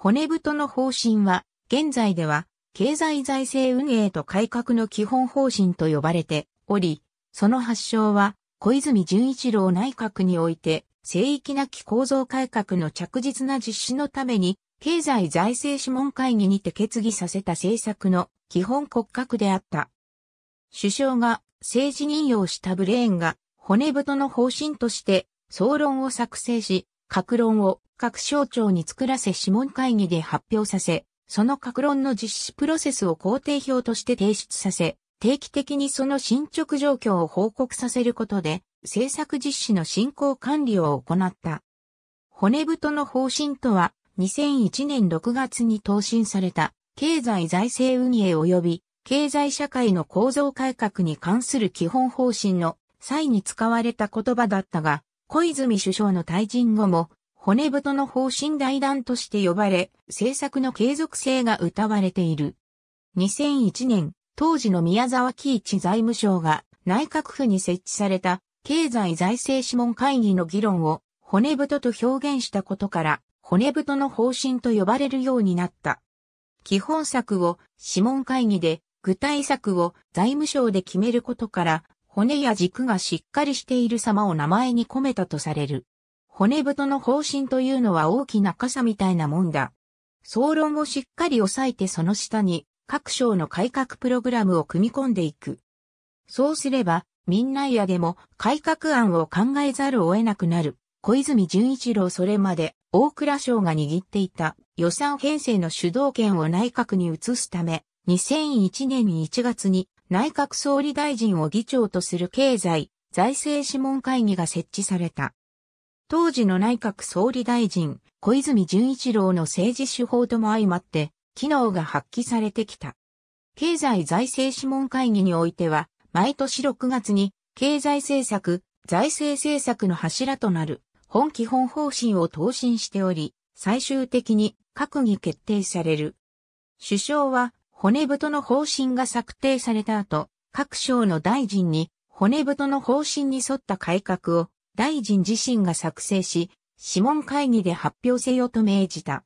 骨太の方針は、現在では、経済財政運営と改革の基本方針と呼ばれており、その発祥は、小泉純一郎内閣において、聖域なき構造改革の着実な実施のために、経済財政諮問会議にて決議させた政策の基本骨格であった。首相が政治任用したブレーンが骨太の方針として総論を作成し、各論を各省庁に作らせ諮問会議で発表させ、その各論の実施プロセスを工程表として提出させ、定期的にその進捗状況を報告させることで、政策実施の進行管理を行った。骨太の方針とは、2001年6月に答申された、経済財政運営及び、経済社会の構造改革に関する基本方針の際に使われた言葉だったが、小泉首相の退陣後も、骨太の方針大団として呼ばれ、政策の継続性が謳われている。2001年、当時の宮沢喜一財務省が内閣府に設置された経済財政諮問会議の議論を骨太と表現したことから、骨太の方針と呼ばれるようになった。基本策を諮問会議で、具体策を財務省で決めることから、骨や軸がしっかりしている様を名前に込めたとされる。骨太の方針というのは大きな傘みたいなもんだ。総論をしっかり押さえてその下に各省の改革プログラムを組み込んでいく。そうすれば、みんな野でも改革案を考えざるを得なくなる。小泉純一郎それまで大蔵省が握っていた予算編成の主導権を内閣に移すため、2001年1月に内閣総理大臣を議長とする経済、財政諮問会議が設置された。当時の内閣総理大臣、小泉純一郎の政治手法とも相まって、機能が発揮されてきた。経済財政諮問会議においては、毎年6月に、経済政策、財政政策の柱となる、本基本方針を答申しており、最終的に閣議決定される。首相は骨太の方針が策定された後、各省の大臣に骨太の方針に沿った改革を大臣自身が作成し、諮問会議で発表せよと命じた。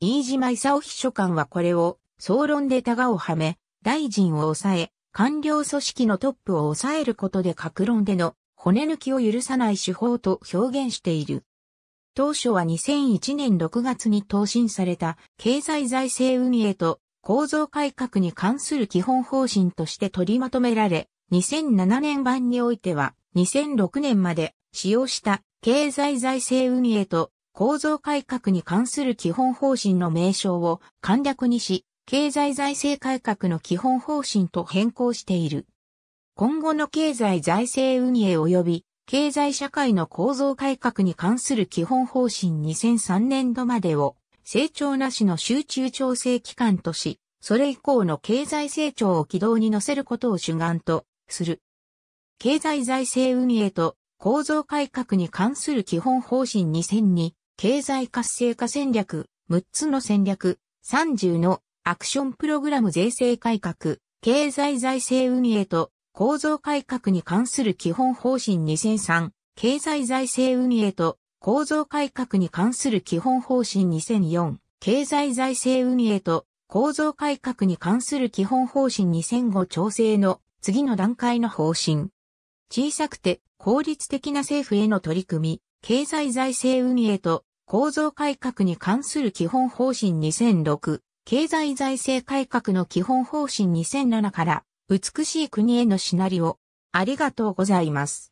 飯島勲秘書官はこれを総論でタガをはめ、大臣を抑え、官僚組織のトップを抑えることで各論での骨抜きを許さない手法と表現している。当初は2001年6月に答申された経済財政運営と構造改革に関する基本方針として取りまとめられ、2007年版においては2006年まで使用した経済財政運営と構造改革に関する基本方針の名称を簡略にし、経済財政改革の基本方針と変更している。今後の経済財政運営及び経済社会の構造改革に関する基本方針2003年度までを成長なしの集中調整期間とし、それ以降の経済成長を軌道に乗せることを主眼とする。経済財政運営と構造改革に関する基本方針2002、経済活性化戦略、6つの戦略、30のアクションプログラム税制改革、経済財政運営と構造改革に関する基本方針2003、経済財政運営と構造改革に関する基本方針2004、経済財政運営と構造改革に関する基本方針2005調整の次の段階の方針。小さくて効率的な政府への取り組み、経済財政運営と構造改革に関する基本方針2006、経済財政改革の基本方針2007から美しい国へのシナリオ。ありがとうございます。